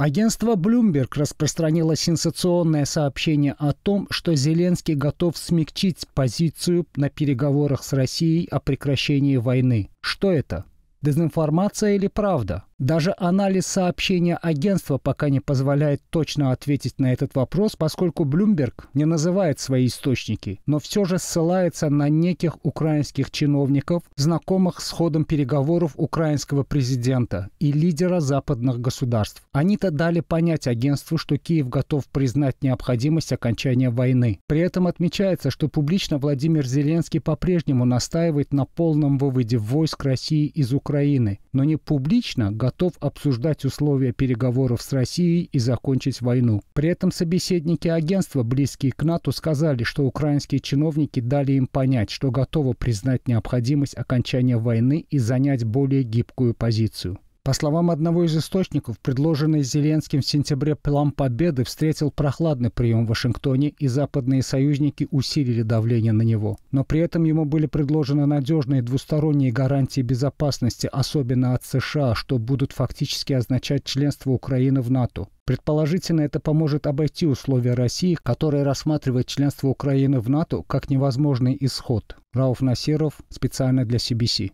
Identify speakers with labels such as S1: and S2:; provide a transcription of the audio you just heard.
S1: Агентство Bloomberg распространило сенсационное сообщение о том, что Зеленский готов смягчить позицию на переговорах с Россией о прекращении войны. Что это? Дезинформация или правда? Даже анализ сообщения агентства пока не позволяет точно ответить на этот вопрос, поскольку Блумберг не называет свои источники, но все же ссылается на неких украинских чиновников, знакомых с ходом переговоров украинского президента и лидера западных государств. Они-то дали понять агентству, что Киев готов признать необходимость окончания войны. При этом отмечается, что публично Владимир Зеленский по-прежнему настаивает на полном выводе войск России из Украины, но не публично, готов обсуждать условия переговоров с Россией и закончить войну. При этом собеседники агентства, близкие к НАТО, сказали, что украинские чиновники дали им понять, что готовы признать необходимость окончания войны и занять более гибкую позицию. По словам одного из источников, предложенный Зеленским в сентябре план победы встретил прохладный прием в Вашингтоне, и западные союзники усилили давление на него. Но при этом ему были предложены надежные двусторонние гарантии безопасности, особенно от США, что будут фактически означать членство Украины в НАТО. Предположительно, это поможет обойти условия России, которая рассматривает членство Украины в НАТО как невозможный исход. Рауф Насиров специально для CBC.